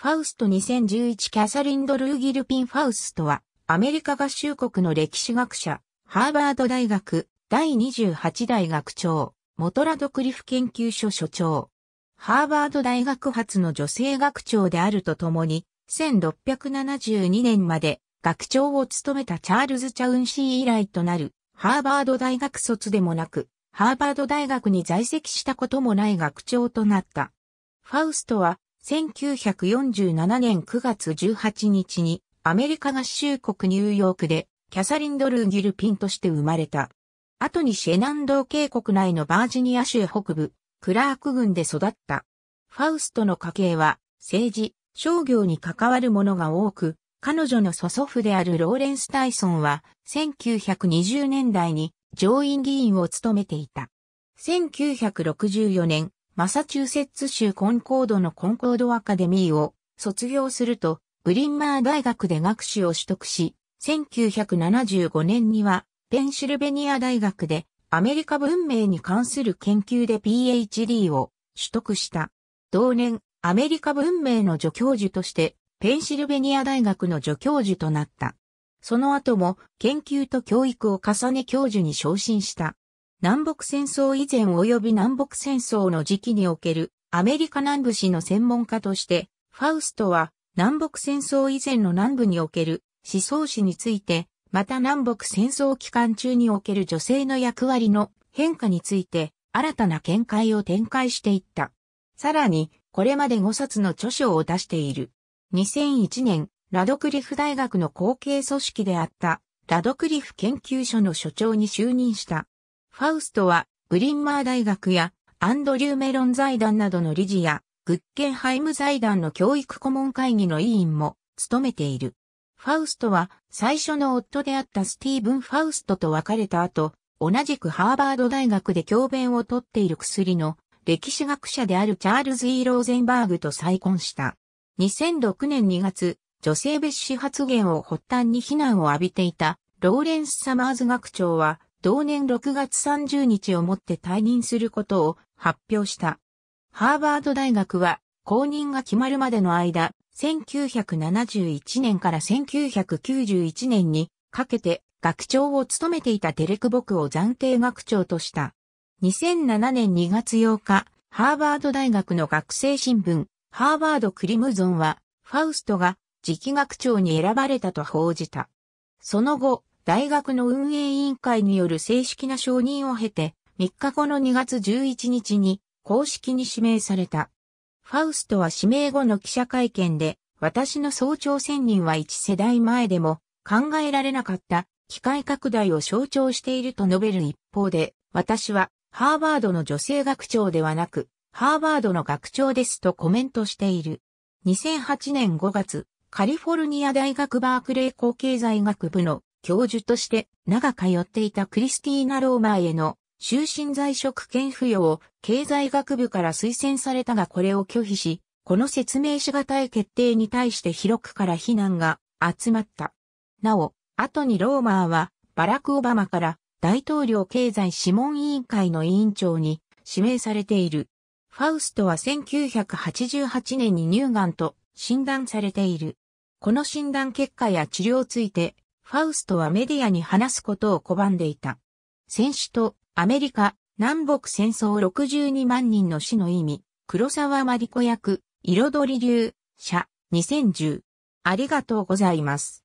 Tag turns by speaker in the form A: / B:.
A: ファウスト2011キャサリン・ドルーギルピン・ファウストは、アメリカ合衆国の歴史学者、ハーバード大学、第28代学長、元ラドクリフ研究所所長。ハーバード大学発の女性学長であるとともに、1672年まで学長を務めたチャールズ・チャウンシー以来となる、ハーバード大学卒でもなく、ハーバード大学に在籍したこともない学長となった。ファウストは1947年9月18日にアメリカ合衆国ニューヨークでキャサリン・ドルー・ギルピンとして生まれた。後にシェナンドー渓谷内のバージニア州北部、クラーク郡で育った。ファウストの家系は政治、商業に関わるものが多く、彼女の祖祖父であるローレンス・タイソンは1920年代に上院議員を務めていた。1964年、マサチューセッツ州コンコードのコンコードアカデミーを卒業すると、ブリンマー大学で学士を取得し、1975年にはペンシルベニア大学でアメリカ文明に関する研究で PhD を取得した。同年、アメリカ文明の助教授としてペンシルベニア大学の助教授となった。その後も研究と教育を重ね教授に昇進した。南北戦争以前及び南北戦争の時期におけるアメリカ南部史の専門家として、ファウストは南北戦争以前の南部における思想史について、また南北戦争期間中における女性の役割の変化について新たな見解を展開していった。さらに、これまで5冊の著書を出している。2001年、ラドクリフ大学の後継組織であった、ラドクリフ研究所の所長に就任した。ファウストは、ブリンマー大学や、アンドリュー・メロン財団などの理事や、グッケンハイム財団の教育顧問会議の委員も、務めている。ファウストは、最初の夫であったスティーブン・ファウストと別れた後、同じくハーバード大学で教鞭をとっている薬の、歴史学者であるチャールズ・イー・ローゼンバーグと再婚した。2006年2月、女性蔑視発言を発端に非難を浴びていたローレンス・サマーズ学長は同年6月30日をもって退任することを発表した。ハーバード大学は公認が決まるまでの間、1971年から1991年にかけて学長を務めていたデレク・ボクを暫定学長とした。2007年2月8日、ハーバード大学の学生新聞、ハーバード・クリムゾンは、ファウストが次期学長に選ばれたと報じた。その後、大学の運営委員会による正式な承認を経て、3日後の2月11日に公式に指名された。ファウストは指名後の記者会見で、私の総長選任は1世代前でも考えられなかった機械拡大を象徴していると述べる一方で、私はハーバードの女性学長ではなく、ハーバードの学長ですとコメントしている。2008年5月、カリフォルニア大学バークレー高経済学部の教授として長通っていたクリスティーナ・ローマーへの終身在職権付与を経済学部から推薦されたがこれを拒否し、この説明し難い決定に対して広くから非難が集まった。なお、後にローマーはバラク・オバマから大統領経済諮問委員会の委員長に指名されている。ファウストは1988年に乳がんと診断されている。この診断結果や治療についてファウストはメディアに話すことを拒んでいた。戦死とアメリカ、南北戦争62万人の死の意味、黒沢真理子役、彩り流、社、2010。ありがとうございます。